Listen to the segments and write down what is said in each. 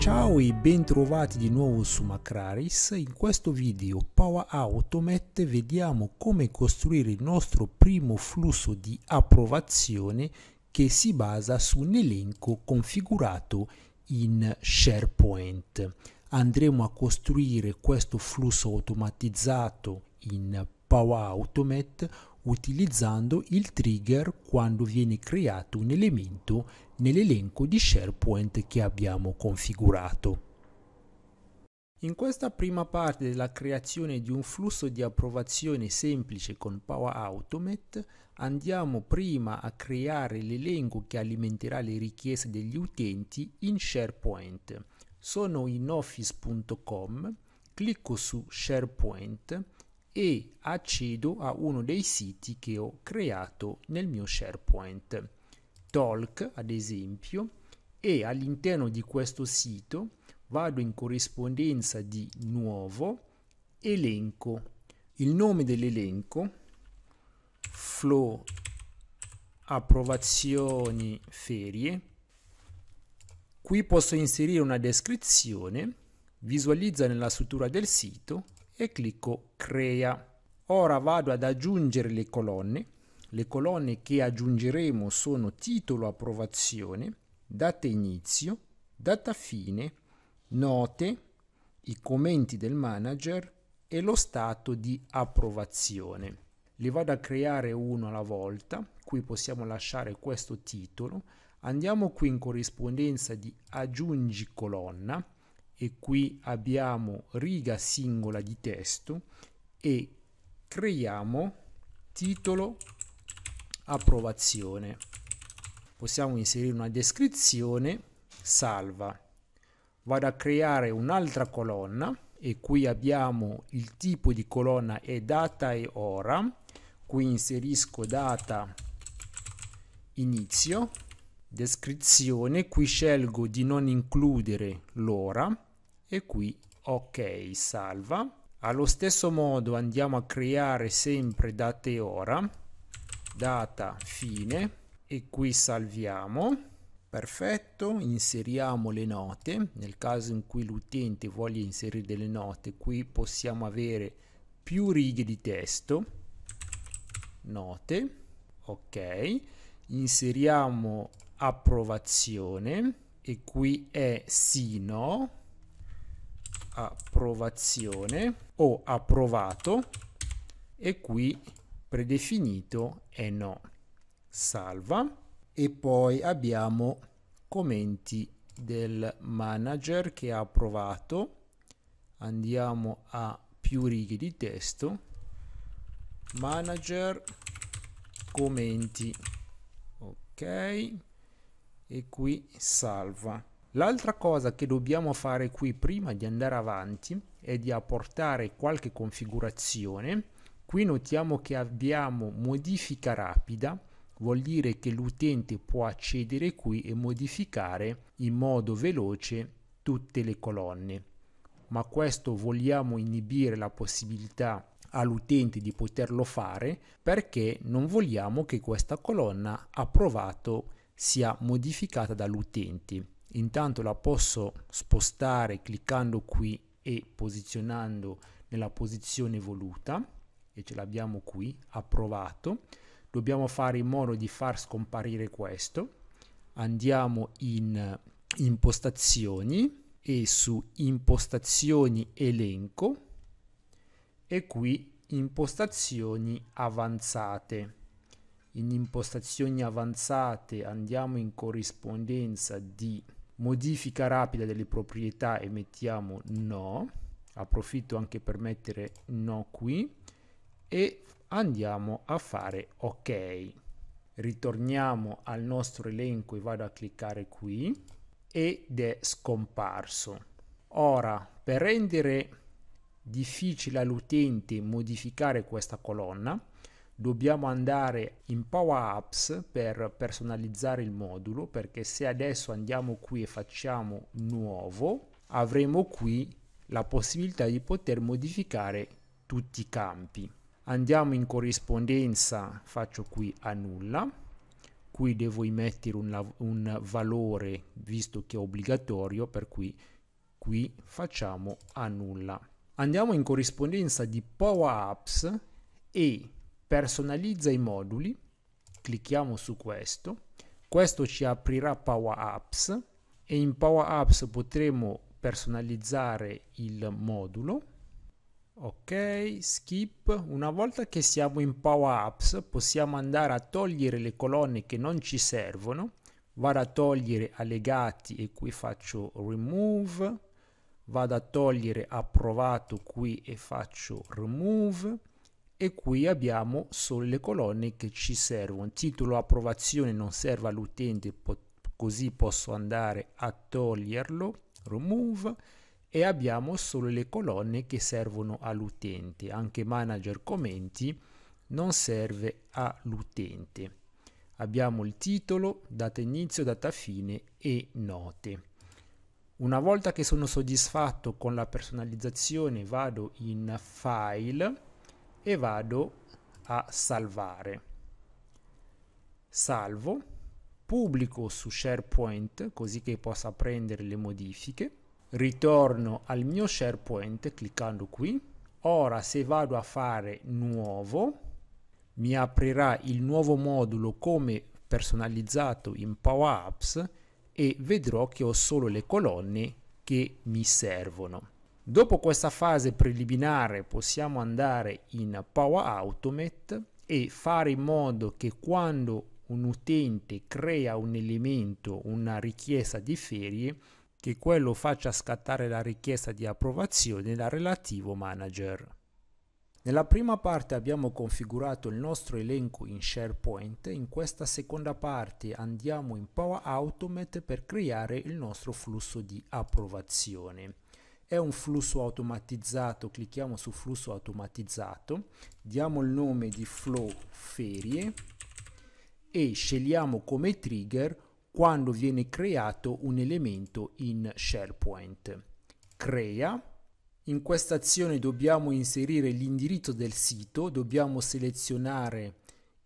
Ciao e bentrovati di nuovo su Macraris. In questo video Power Automate vediamo come costruire il nostro primo flusso di approvazione che si basa su un elenco configurato in SharePoint. Andremo a costruire questo flusso automatizzato in Power Automate utilizzando il trigger quando viene creato un elemento nell'elenco di SharePoint che abbiamo configurato. In questa prima parte della creazione di un flusso di approvazione semplice con Power Automate andiamo prima a creare l'elenco che alimenterà le richieste degli utenti in SharePoint. Sono in office.com, clicco su SharePoint e accedo a uno dei siti che ho creato nel mio SharePoint talk ad esempio e all'interno di questo sito vado in corrispondenza di nuovo elenco il nome dell'elenco flow approvazioni ferie qui posso inserire una descrizione visualizza nella struttura del sito e clicco crea ora vado ad aggiungere le colonne le colonne che aggiungeremo sono titolo approvazione, data inizio, data fine, note, i commenti del manager e lo stato di approvazione. Li vado a creare uno alla volta, qui possiamo lasciare questo titolo, andiamo qui in corrispondenza di aggiungi colonna e qui abbiamo riga singola di testo e creiamo titolo approvazione. Possiamo inserire una descrizione, salva. Vado a creare un'altra colonna e qui abbiamo il tipo di colonna e data e ora. Qui inserisco data inizio, descrizione, qui scelgo di non includere l'ora e qui ok, salva. Allo stesso modo andiamo a creare sempre date e ora data fine e qui salviamo perfetto inseriamo le note nel caso in cui l'utente voglia inserire delle note qui possiamo avere più righe di testo note ok inseriamo approvazione e qui è sì no approvazione o approvato e qui predefinito e no, salva e poi abbiamo commenti del manager che ha approvato. Andiamo a più righe di testo, manager, commenti, ok, e qui salva. L'altra cosa che dobbiamo fare qui prima di andare avanti è di apportare qualche configurazione Qui notiamo che abbiamo modifica rapida, vuol dire che l'utente può accedere qui e modificare in modo veloce tutte le colonne. Ma questo vogliamo inibire la possibilità all'utente di poterlo fare perché non vogliamo che questa colonna approvato sia modificata dall'utente. Intanto la posso spostare cliccando qui e posizionando nella posizione voluta e ce l'abbiamo qui, approvato, dobbiamo fare in modo di far scomparire questo, andiamo in impostazioni e su impostazioni elenco e qui impostazioni avanzate. In impostazioni avanzate andiamo in corrispondenza di modifica rapida delle proprietà e mettiamo no approfitto anche per mettere no qui e andiamo a fare ok ritorniamo al nostro elenco e vado a cliccare qui ed è scomparso ora per rendere difficile all'utente modificare questa colonna dobbiamo andare in Power Apps per personalizzare il modulo perché se adesso andiamo qui e facciamo nuovo avremo qui la possibilità di poter modificare tutti i campi andiamo in corrispondenza faccio qui annulla qui devo mettere un, un valore visto che è obbligatorio per cui qui facciamo annulla andiamo in corrispondenza di power apps e personalizza i moduli clicchiamo su questo questo ci aprirà power apps e in power apps potremo personalizzare il modulo ok skip una volta che siamo in power apps possiamo andare a togliere le colonne che non ci servono vado a togliere allegati e qui faccio remove vado a togliere approvato qui e faccio remove e qui abbiamo solo le colonne che ci servono titolo approvazione non serve all'utente così posso andare a toglierlo remove e abbiamo solo le colonne che servono all'utente, anche manager commenti non serve all'utente. Abbiamo il titolo, data inizio, data fine e note. Una volta che sono soddisfatto con la personalizzazione vado in file e vado a salvare. Salvo, pubblico su SharePoint così che possa prendere le modifiche ritorno al mio SharePoint cliccando qui. Ora se vado a fare nuovo, mi aprirà il nuovo modulo come personalizzato in Power Apps e vedrò che ho solo le colonne che mi servono. Dopo questa fase preliminare possiamo andare in Power Automate e fare in modo che quando un utente crea un elemento, una richiesta di ferie, che quello faccia scattare la richiesta di approvazione dal relativo manager. Nella prima parte abbiamo configurato il nostro elenco in SharePoint, in questa seconda parte andiamo in Power Automate per creare il nostro flusso di approvazione. È un flusso automatizzato, clicchiamo su flusso automatizzato, diamo il nome di flow ferie e scegliamo come trigger quando viene creato un elemento in SharePoint. Crea. In questa azione dobbiamo inserire l'indirizzo del sito, dobbiamo selezionare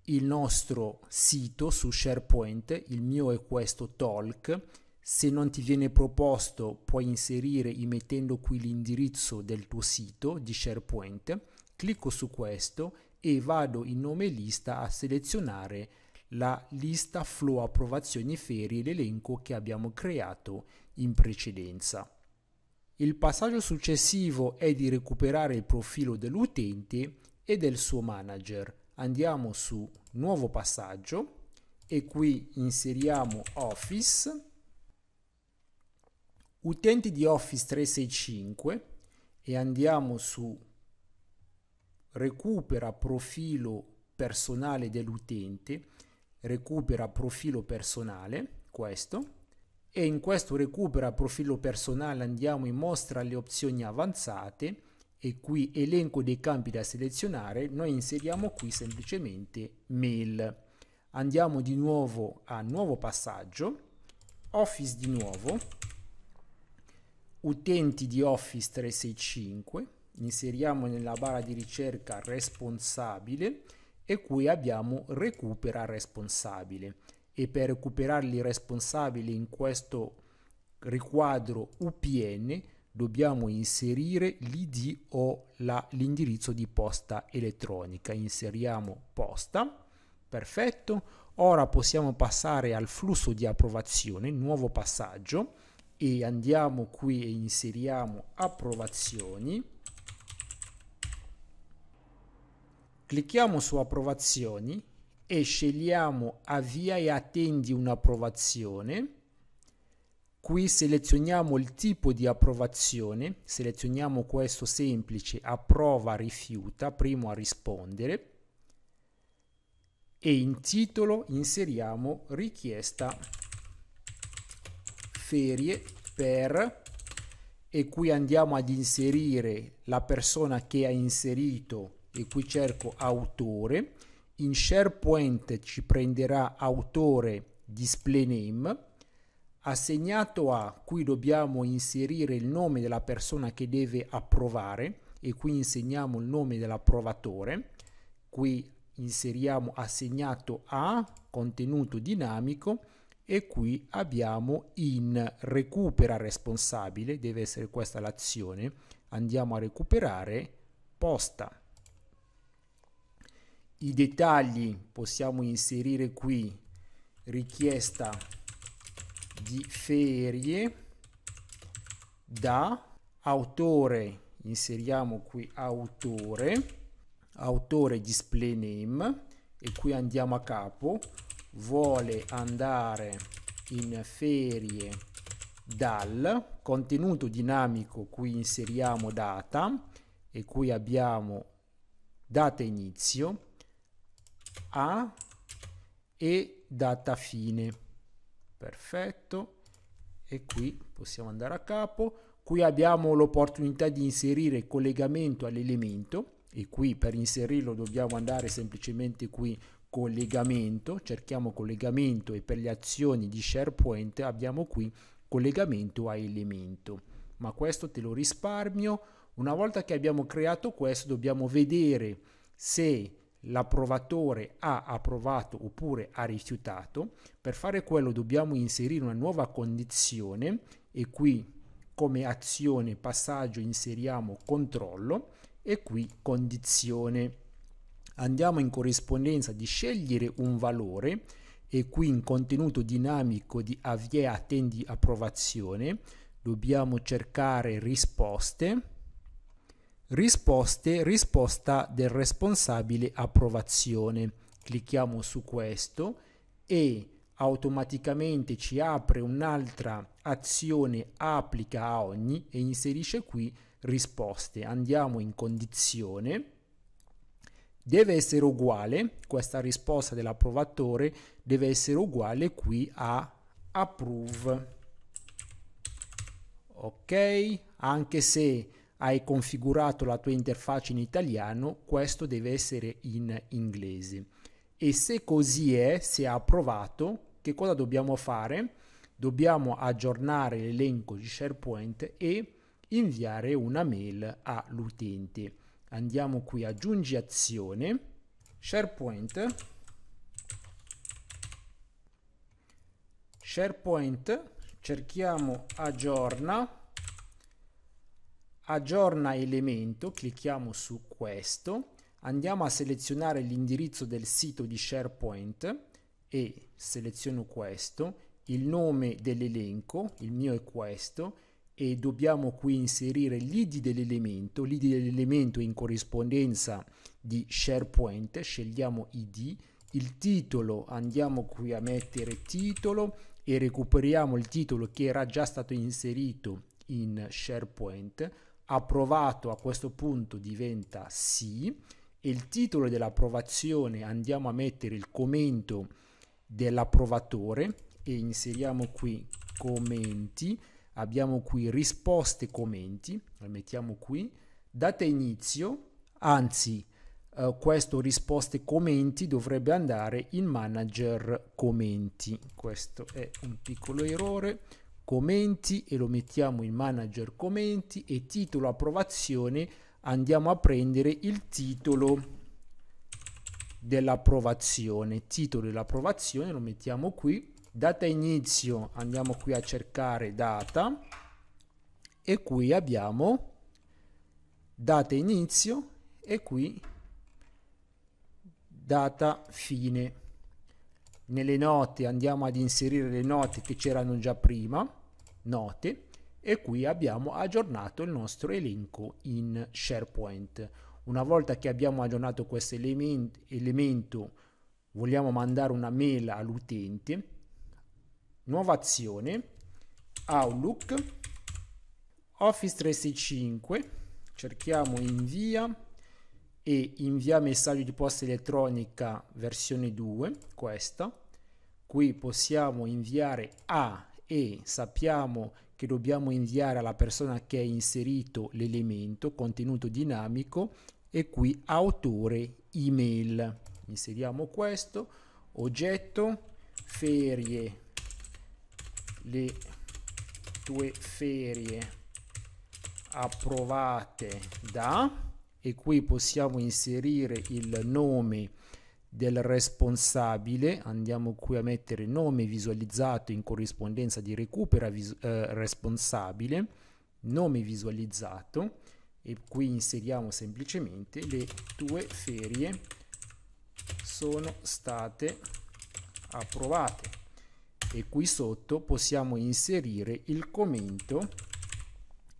il nostro sito su SharePoint, il mio è questo talk, se non ti viene proposto puoi inserire mettendo qui l'indirizzo del tuo sito di SharePoint, clicco su questo e vado in nome lista a selezionare la lista flow approvazioni ferie, l'elenco che abbiamo creato in precedenza. Il passaggio successivo è di recuperare il profilo dell'utente e del suo manager. Andiamo su nuovo passaggio e qui inseriamo Office, utenti di Office 365 e andiamo su recupera profilo personale dell'utente recupera profilo personale, questo, e in questo recupera profilo personale andiamo in mostra le opzioni avanzate e qui elenco dei campi da selezionare, noi inseriamo qui semplicemente mail. Andiamo di nuovo a nuovo passaggio, Office di nuovo, utenti di Office 365, inseriamo nella barra di ricerca responsabile e qui abbiamo recupera responsabile e per recuperare il responsabile in questo riquadro UPN dobbiamo inserire l'ID o l'indirizzo di posta elettronica. Inseriamo posta, perfetto. Ora possiamo passare al flusso di approvazione, nuovo passaggio e andiamo qui e inseriamo approvazioni Clicchiamo su approvazioni e scegliamo avvia e attendi un'approvazione. Qui selezioniamo il tipo di approvazione, selezioniamo questo semplice approva rifiuta, primo a rispondere e in titolo inseriamo richiesta ferie per e qui andiamo ad inserire la persona che ha inserito in cui cerco autore, in SharePoint ci prenderà autore display name, assegnato a, qui dobbiamo inserire il nome della persona che deve approvare e qui insegniamo il nome dell'approvatore, qui inseriamo assegnato a contenuto dinamico e qui abbiamo in recupera responsabile, deve essere questa l'azione, andiamo a recuperare posta i dettagli possiamo inserire qui richiesta di ferie da autore inseriamo qui autore autore display name e qui andiamo a capo vuole andare in ferie dal contenuto dinamico qui inseriamo data e qui abbiamo data inizio a e data fine. Perfetto. E qui possiamo andare a capo. Qui abbiamo l'opportunità di inserire il collegamento all'elemento e qui per inserirlo dobbiamo andare semplicemente qui collegamento, cerchiamo collegamento e per le azioni di SharePoint abbiamo qui collegamento a elemento. Ma questo te lo risparmio. Una volta che abbiamo creato questo dobbiamo vedere se l'approvatore ha approvato oppure ha rifiutato, per fare quello dobbiamo inserire una nuova condizione e qui come azione passaggio inseriamo controllo e qui condizione. Andiamo in corrispondenza di scegliere un valore e qui in contenuto dinamico di avvia attendi approvazione dobbiamo cercare risposte risposte, risposta del responsabile approvazione. Clicchiamo su questo e automaticamente ci apre un'altra azione applica a ogni e inserisce qui risposte. Andiamo in condizione. Deve essere uguale, questa risposta dell'approvatore deve essere uguale qui a approve. Ok, anche se hai configurato la tua interfaccia in italiano, questo deve essere in inglese. E se così è, se ha approvato, che cosa dobbiamo fare? Dobbiamo aggiornare l'elenco di SharePoint e inviare una mail all'utente. Andiamo qui, aggiungi azione, SharePoint, SharePoint, cerchiamo aggiorna, aggiorna elemento, clicchiamo su questo, andiamo a selezionare l'indirizzo del sito di SharePoint e seleziono questo, il nome dell'elenco, il mio è questo, e dobbiamo qui inserire l'id dell'elemento, l'id dell'elemento in corrispondenza di SharePoint, scegliamo id, il titolo andiamo qui a mettere titolo e recuperiamo il titolo che era già stato inserito in SharePoint, approvato a questo punto diventa sì e il titolo dell'approvazione andiamo a mettere il commento dell'approvatore e inseriamo qui commenti abbiamo qui risposte commenti la mettiamo qui data inizio anzi eh, questo risposte commenti dovrebbe andare in manager commenti questo è un piccolo errore commenti e lo mettiamo in manager commenti e titolo approvazione andiamo a prendere il titolo dell'approvazione titolo dell'approvazione lo mettiamo qui data inizio andiamo qui a cercare data e qui abbiamo data inizio e qui data fine nelle note andiamo ad inserire le note che c'erano già prima, note, e qui abbiamo aggiornato il nostro elenco in SharePoint. Una volta che abbiamo aggiornato questo element elemento, vogliamo mandare una mail all'utente, nuova azione, Outlook, Office 365, cerchiamo invia, e invia messaggio di posta elettronica versione 2, questa. Qui possiamo inviare A e sappiamo che dobbiamo inviare alla persona che ha inserito l'elemento contenuto dinamico e qui autore email. Inseriamo questo, oggetto, ferie, le tue ferie approvate da e qui possiamo inserire il nome del responsabile, andiamo qui a mettere nome visualizzato in corrispondenza di recupera eh, responsabile, nome visualizzato e qui inseriamo semplicemente le tue ferie sono state approvate e qui sotto possiamo inserire il commento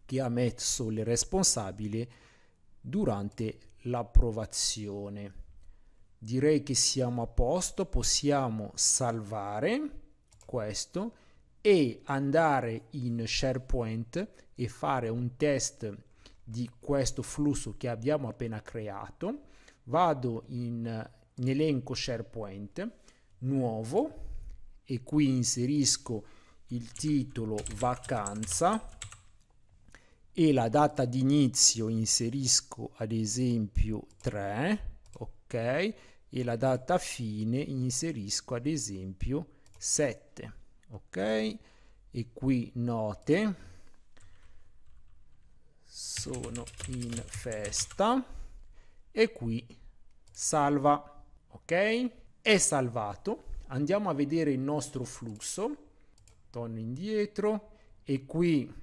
che ha messo il responsabile durante l'approvazione. Direi che siamo a posto, possiamo salvare questo e andare in SharePoint e fare un test di questo flusso che abbiamo appena creato. Vado in, in elenco SharePoint, nuovo, e qui inserisco il titolo vacanza e la data d'inizio inserisco ad esempio 3, ok, e la data fine inserisco ad esempio 7, ok, e qui note, sono in festa, e qui salva, ok, è salvato, andiamo a vedere il nostro flusso, torno indietro, e qui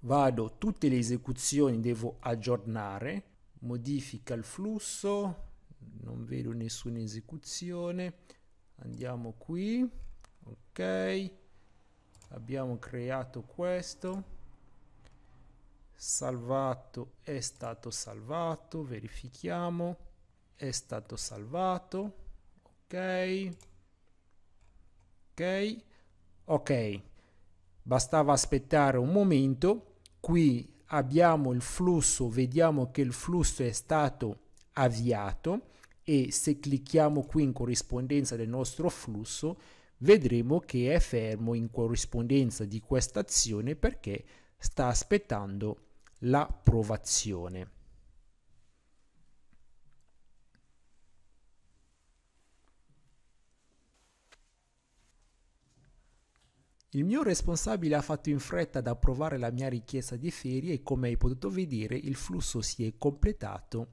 vado tutte le esecuzioni devo aggiornare modifica il flusso non vedo nessuna esecuzione andiamo qui ok abbiamo creato questo salvato è stato salvato verifichiamo è stato salvato ok ok ok bastava aspettare un momento qui abbiamo il flusso, vediamo che il flusso è stato avviato e se clicchiamo qui in corrispondenza del nostro flusso vedremo che è fermo in corrispondenza di questa azione perché sta aspettando l'approvazione. Il mio responsabile ha fatto in fretta ad approvare la mia richiesta di ferie e come hai potuto vedere il flusso si è completato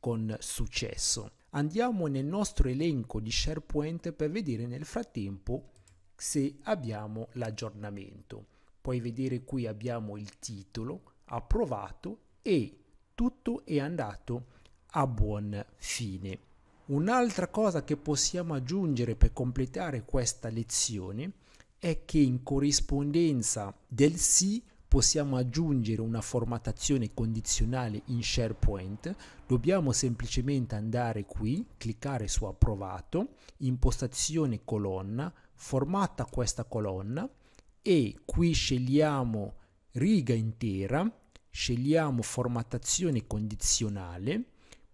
con successo. Andiamo nel nostro elenco di SharePoint per vedere nel frattempo se abbiamo l'aggiornamento. Puoi vedere qui abbiamo il titolo approvato e tutto è andato a buon fine. Un'altra cosa che possiamo aggiungere per completare questa lezione è che in corrispondenza del sì possiamo aggiungere una formattazione condizionale in SharePoint, dobbiamo semplicemente andare qui, cliccare su approvato, impostazione colonna, formatta questa colonna e qui scegliamo riga intera, scegliamo formattazione condizionale,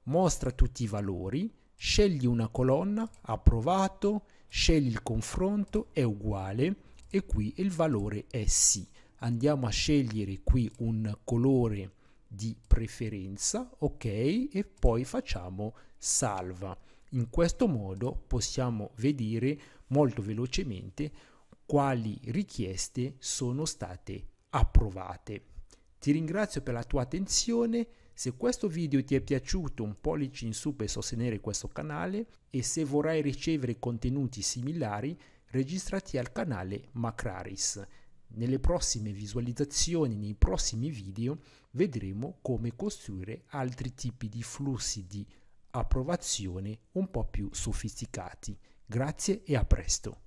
mostra tutti i valori, scegli una colonna, approvato, scegli il confronto è uguale e qui il valore è sì. Andiamo a scegliere qui un colore di preferenza, ok, e poi facciamo salva. In questo modo possiamo vedere molto velocemente quali richieste sono state approvate. Ti ringrazio per la tua attenzione se questo video ti è piaciuto un pollice in su per sostenere questo canale e se vorrai ricevere contenuti similari registrati al canale Macraris. Nelle prossime visualizzazioni, nei prossimi video, vedremo come costruire altri tipi di flussi di approvazione un po' più sofisticati. Grazie e a presto!